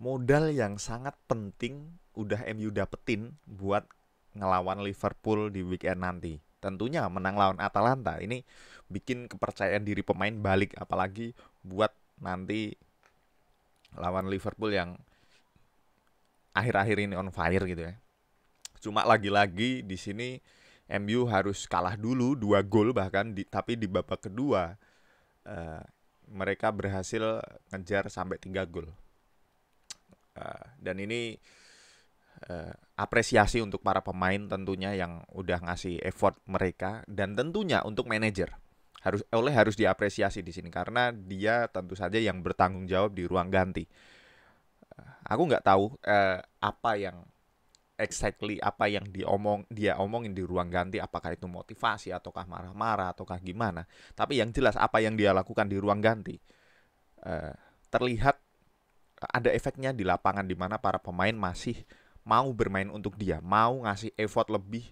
modal yang sangat penting udah MU dapetin buat ngelawan Liverpool di weekend nanti. Tentunya menang lawan Atalanta ini bikin kepercayaan diri pemain balik apalagi buat nanti lawan Liverpool yang akhir-akhir ini on fire gitu ya. Cuma lagi-lagi di sini MU harus kalah dulu dua gol bahkan di, tapi di babak kedua uh, mereka berhasil ngejar sampai tiga gol. Eh, dan ini uh, apresiasi untuk para pemain tentunya yang udah ngasih effort mereka dan tentunya untuk manajer harus oleh harus diapresiasi di sini karena dia tentu saja yang bertanggung jawab di ruang ganti. Eh, aku nggak tahu eh, apa yang exactly apa yang diomong dia omongin di ruang ganti apakah itu motivasi ataukah marah-marah ataukah gimana. Tapi yang jelas apa yang dia lakukan di ruang ganti eh, terlihat ada efeknya di lapangan di mana para pemain masih mau bermain untuk dia, mau ngasih effort lebih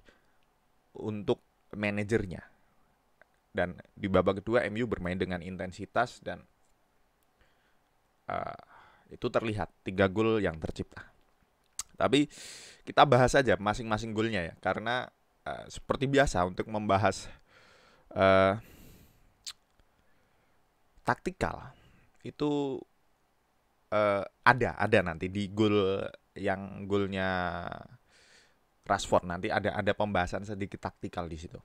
untuk manajernya. Dan di babak kedua MU bermain dengan intensitas dan uh, itu terlihat tiga gol yang tercipta. Tapi kita bahas saja masing-masing golnya ya, karena uh, seperti biasa untuk membahas uh, taktikal itu uh, ada ada nanti di goal yang golnya Rashford nanti ada ada pembahasan sedikit taktikal di situ.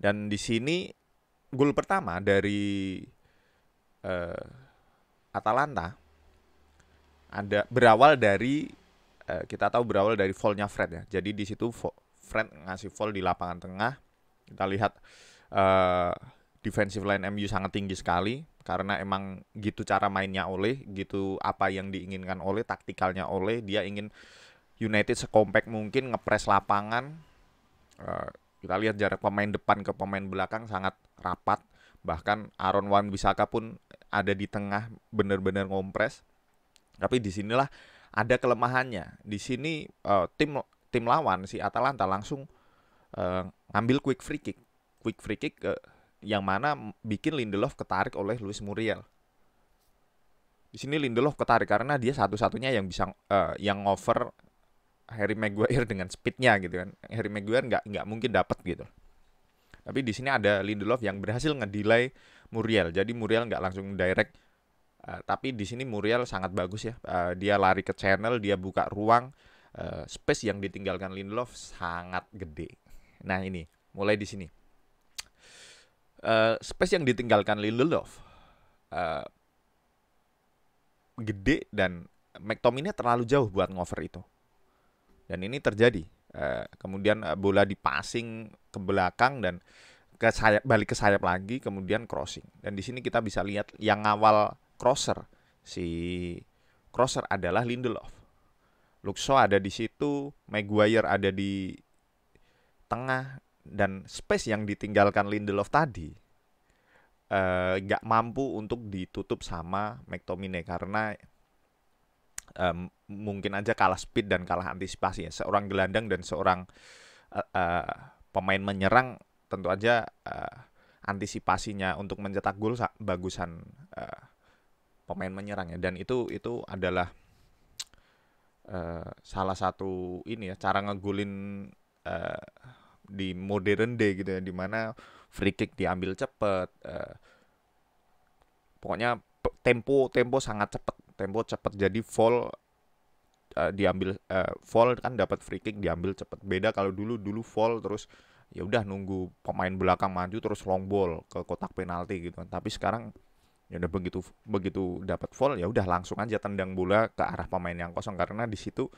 Dan di sini gol pertama dari uh, Atalanta ada berawal dari uh, kita tahu berawal dari volnya Fred ya. Jadi di situ Fred ngasih vol di lapangan tengah. Kita lihat uh, defensive line MU sangat tinggi sekali karena emang gitu cara mainnya oleh gitu apa yang diinginkan oleh taktikalnya oleh dia ingin United sekompak mungkin ngepres lapangan uh, kita lihat jarak pemain depan ke pemain belakang sangat rapat bahkan Aaron Wan Bisaka pun ada di tengah benar-benar ngompres tapi disinilah ada kelemahannya di sini uh, tim tim lawan si Atalanta langsung uh, ngambil quick free kick quick free kick uh, yang mana bikin Lindelof ketarik oleh Luis Muriel. Di sini Lindelof ketarik karena dia satu-satunya yang bisa uh, yang over Harry Maguire dengan speednya gitu kan. Harry Maguire nggak nggak mungkin dapat gitu. Tapi di sini ada Lindelof yang berhasil ngedelay Muriel. Jadi Muriel nggak langsung direct Uh, tapi di sini Muriel sangat bagus ya. Uh, dia lari ke channel, dia buka ruang, uh, space yang ditinggalkan Lindelof sangat gede. Nah ini, mulai di sini uh, space yang ditinggalkan Lindelof uh, eh, gede dan McTominay terlalu jauh buat ngover itu. Dan ini terjadi. Uh, kemudian uh, bola di passing ke belakang dan ke sayap balik ke sayap lagi kemudian crossing. Dan di sini kita bisa lihat yang awal crosser si crosser adalah Lindelof. Luxo ada di situ, Maguire ada di tengah, dan space yang ditinggalkan Lindelof tadi eh, nggak uh, mampu untuk ditutup sama McTominay karena um, mungkin aja kalah speed dan kalah antisipasi ya seorang gelandang dan seorang uh, uh, pemain menyerang tentu aja uh, antisipasinya untuk mencetak gol bagusan uh, pemain menyerang ya dan itu itu adalah uh, salah satu ini ya cara ngegulin uh, di modern day gitu ya, dimana free kick diambil cepet, uh, pokoknya tempo tempo sangat cepet, tempo cepet jadi fall uh, eh, diambil uh, eh, fall kan dapat free kick diambil cepet. Beda kalau dulu dulu fall terus ya udah nunggu pemain belakang maju terus long ball ke kotak penalti gitu kan. Tapi sekarang ya udah begitu begitu dapat fall ya udah langsung aja tendang bola ke arah pemain yang kosong karena di situ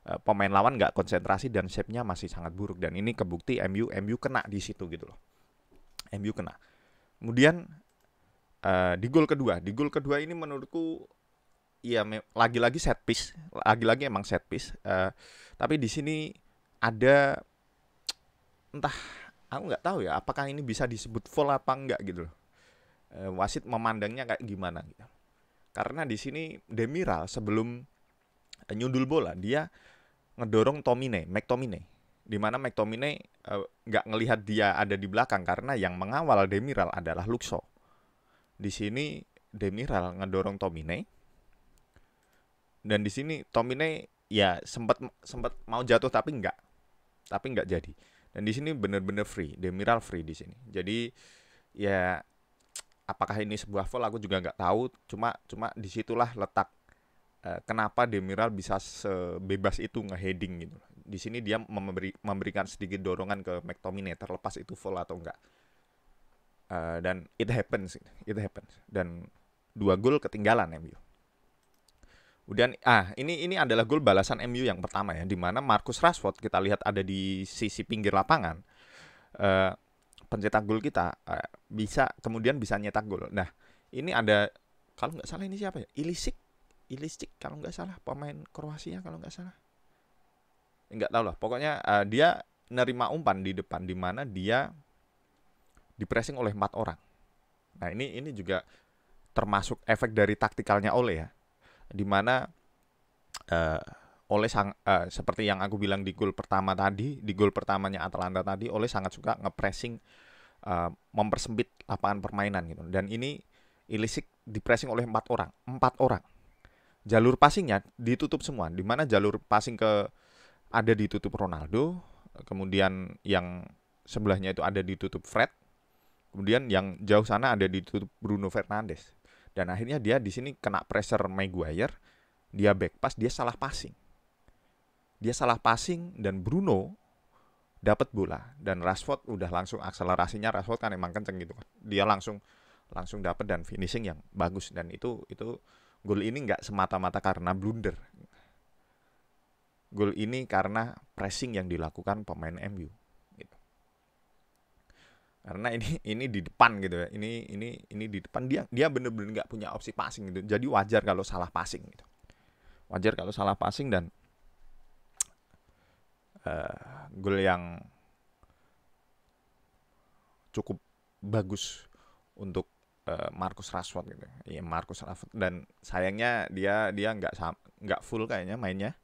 Eh, pemain lawan nggak konsentrasi dan shape-nya masih sangat buruk dan ini kebukti MU MU kena di situ gitu loh. MU kena. Kemudian uh, di gol kedua, di gol kedua ini menurutku ya lagi-lagi set piece, lagi-lagi emang set piece. Uh, tapi di sini ada entah aku nggak tahu ya apakah ini bisa disebut full apa enggak gitu loh. wasit memandangnya kayak gimana gitu. Karena di sini Demiral sebelum nyundul bola dia ngedorong Tomine, McTomine. Di mana McTomine eh, nggak uh, ngelihat dia ada di belakang karena yang mengawal Demiral adalah Luxo. Di sini Demiral ngedorong Tomine. Dan di sini Tomine ya sempat sempat mau jatuh tapi nggak. Tapi nggak jadi. Dan di sini bener-bener free, Demiral free di sini. Jadi ya apakah ini sebuah foul aku juga nggak tahu cuma cuma disitulah letak Eh, kenapa Demiral bisa sebebas itu ngeheading gitu. Di sini dia memberi, memberikan sedikit dorongan ke McTominay terlepas itu full atau enggak. Uh, dan it happens, it happens. Dan dua gol ketinggalan MU. Kemudian ah ini ini adalah gol balasan MU yang pertama ya di mana Marcus Rashford kita lihat ada di sisi pinggir lapangan. Uh, pencetak gol kita uh, bisa kemudian bisa nyetak gol. Nah, ini ada kalau nggak salah ini siapa ya? Ilisik Ilicic kalau nggak salah pemain Kroasia kalau nggak salah nggak tahu lah pokoknya uh, dia nerima umpan di depan di mana dia dipressing oleh empat orang nah ini ini juga termasuk efek dari taktikalnya oleh ya di mana uh, eh, oleh sang uh, seperti yang aku bilang di gol pertama tadi di gol pertamanya Atalanta tadi oleh sangat suka ngepressing uh, mempersempit lapangan permainan gitu dan ini Ilisik dipressing oleh empat orang empat orang jalur passingnya ditutup semua. Di mana jalur passing ke ada ditutup Ronaldo, kemudian yang sebelahnya itu ada ditutup Fred, kemudian yang jauh sana ada ditutup Bruno Fernandes. Dan akhirnya dia di sini kena pressure Maguire, dia back pass, dia salah passing. Dia salah passing dan Bruno dapat bola dan Rashford udah langsung akselerasinya Rashford kan emang kenceng gitu kan. Dia langsung langsung dapat dan finishing yang bagus dan itu itu gol ini nggak semata-mata karena blunder. Gol ini karena pressing yang dilakukan pemain MU. Gitu. Karena ini ini di depan gitu ya. Ini ini ini di depan dia dia bener-bener nggak punya opsi passing gitu. Jadi wajar kalau salah passing gitu. Wajar kalau salah passing dan uh, gol yang cukup bagus untuk Eh, Marcus Rashford gitu. Iya Marcus Rashford dan sayangnya dia dia nggak nggak full kayaknya mainnya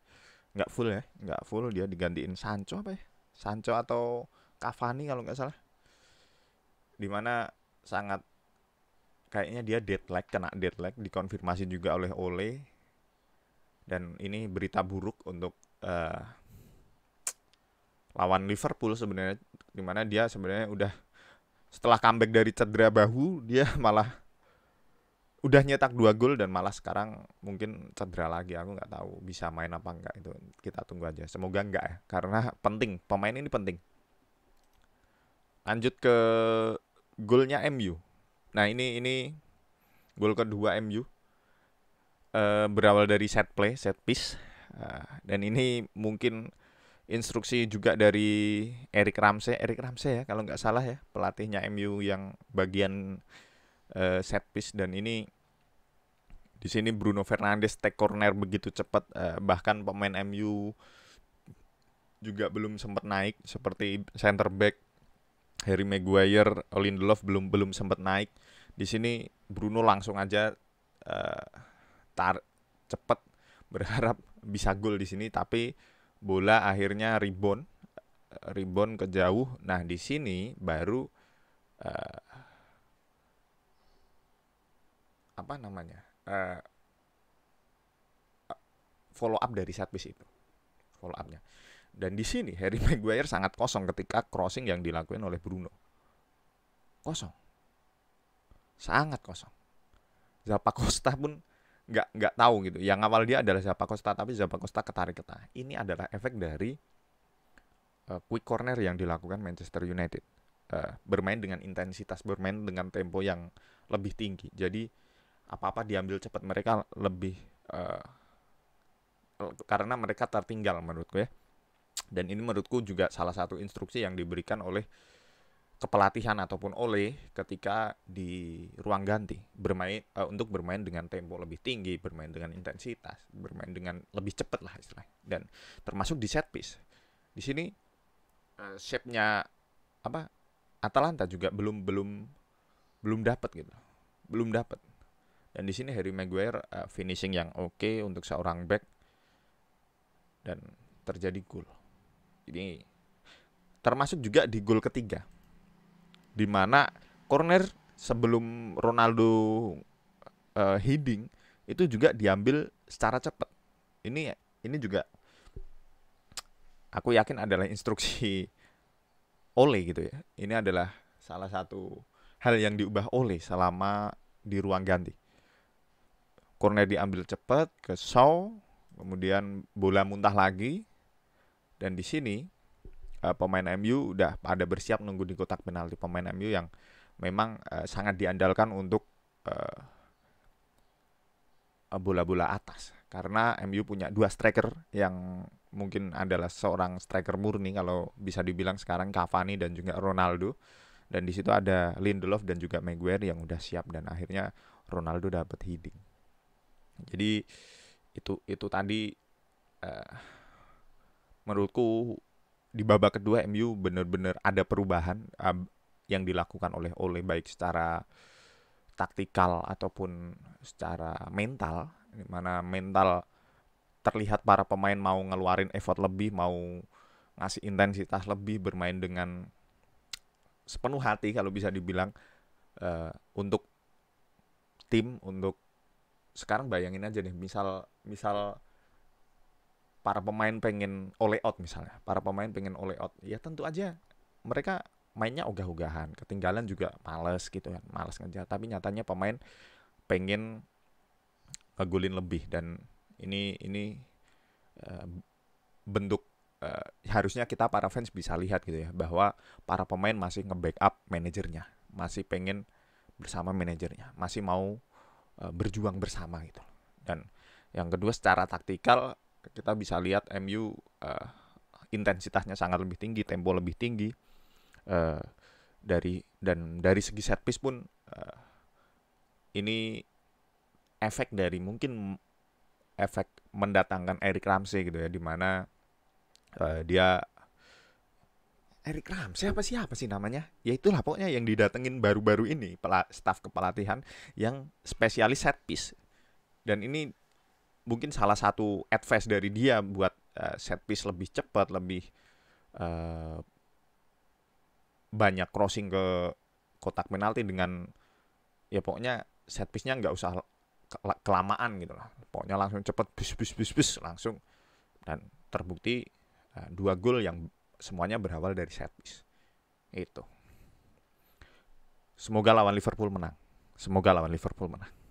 nggak full ya nggak full dia digantiin Sancho apa ya Sancho atau Cavani kalau nggak salah dimana sangat kayaknya dia dead lag kena dead lag dikonfirmasi juga oleh Ole dan ini berita buruk untuk uh, lawan Liverpool sebenarnya dimana dia sebenarnya udah setelah comeback dari cedera bahu dia malah udah nyetak dua gol dan malah sekarang mungkin cedera lagi aku nggak tahu bisa main apa enggak itu kita tunggu aja semoga enggak ya karena penting pemain ini penting lanjut ke golnya MU nah ini ini gol kedua MU e, eh, berawal dari set play set piece e, dan ini mungkin instruksi juga dari Eric Ramsey Eric Ramsey ya kalau nggak salah ya pelatihnya MU yang bagian uh, set piece dan ini di sini Bruno Fernandes take corner begitu cepat uh, bahkan pemain MU juga belum sempat naik seperti center back Harry Maguire, Lindelof belum belum sempat naik. Di sini Bruno langsung aja uh, tar cepat berharap bisa gol di sini tapi bola akhirnya rebound rebound ke jauh. Nah, di sini baru uh, apa namanya? Uh, follow up dari set piece itu. Follow upnya. Dan di sini Harry Maguire sangat kosong ketika crossing yang dilakukan oleh Bruno. Kosong. Sangat kosong. Zappa Costa pun nggak nggak tahu gitu. Yang awal dia adalah siapa Costa tapi siapa Costa ketarik ketah. Ini adalah efek dari uh, quick corner yang dilakukan Manchester United. Uh, bermain dengan intensitas, bermain dengan tempo yang lebih tinggi. Jadi apa-apa diambil cepat mereka lebih uh, karena mereka tertinggal menurutku ya. Dan ini menurutku juga salah satu instruksi yang diberikan oleh kepelatihan ataupun oleh ketika di ruang ganti bermain uh, untuk bermain dengan tempo lebih tinggi, bermain dengan intensitas, bermain dengan lebih cepat lah istilahnya dan termasuk di set piece. Di sini uh, shape-nya apa Atalanta juga belum belum belum dapat gitu. Belum dapat. Dan di sini Harry Maguire uh, finishing yang oke okay untuk seorang back dan terjadi gol. Ini termasuk juga di gol ketiga di mana corner sebelum Ronaldo uh, heading itu juga diambil secara cepat. Ini ini juga aku yakin adalah instruksi oleh gitu ya. Ini adalah salah satu hal yang diubah oleh selama di ruang ganti. Corner diambil cepat ke Shaw, kemudian bola muntah lagi. Dan di sini Eh, pemain MU udah pada bersiap nunggu di kotak penalti pemain MU yang memang uh, sangat diandalkan untuk eh, bola-bola uh, atas karena MU punya dua striker yang mungkin adalah seorang striker murni kalau bisa dibilang sekarang Cavani dan juga Ronaldo dan di situ ada Lindelof dan juga Maguire yang udah siap dan akhirnya Ronaldo dapat heading. Jadi itu itu tadi uh, menurutku di babak kedua MU benar-benar ada perubahan uh, yang dilakukan oleh oleh baik secara taktikal ataupun secara mental di mana mental terlihat para pemain mau ngeluarin effort lebih, mau ngasih intensitas lebih bermain dengan sepenuh hati kalau bisa dibilang uh, untuk tim untuk sekarang bayangin aja nih misal misal para pemain pengen oleh out misalnya, para pemain pengen oleh out, ya tentu aja mereka mainnya ogah-ogahan, ketinggalan juga males gitu kan, males ngejar. Tapi nyatanya pemain pengen ngegulin lebih dan ini ini uh, bentuk uh, harusnya kita para fans bisa lihat gitu ya bahwa para pemain masih nge-backup manajernya, masih pengen bersama manajernya, masih mau uh, berjuang bersama gitu. Dan yang kedua secara taktikal kita bisa lihat MU uh, eh, intensitasnya sangat lebih tinggi, tempo lebih tinggi uh, dari dan dari segi set piece pun uh, ini efek dari mungkin efek mendatangkan Eric Ramsey gitu ya, dimana uh, dia Eric Ramsey apa siapa sih namanya? Ya itulah pokoknya yang didatengin baru-baru ini, staf kepelatihan yang spesialis set piece. Dan ini mungkin salah satu advice dari dia buat uh, set piece lebih cepat, lebih uh, banyak crossing ke kotak penalti dengan ya pokoknya set piece-nya nggak usah kelamaan gitu lah. Pokoknya langsung cepat bis bis bis bis langsung dan terbukti uh, dua gol yang semuanya berawal dari set piece. Itu. Semoga lawan Liverpool menang. Semoga lawan Liverpool menang.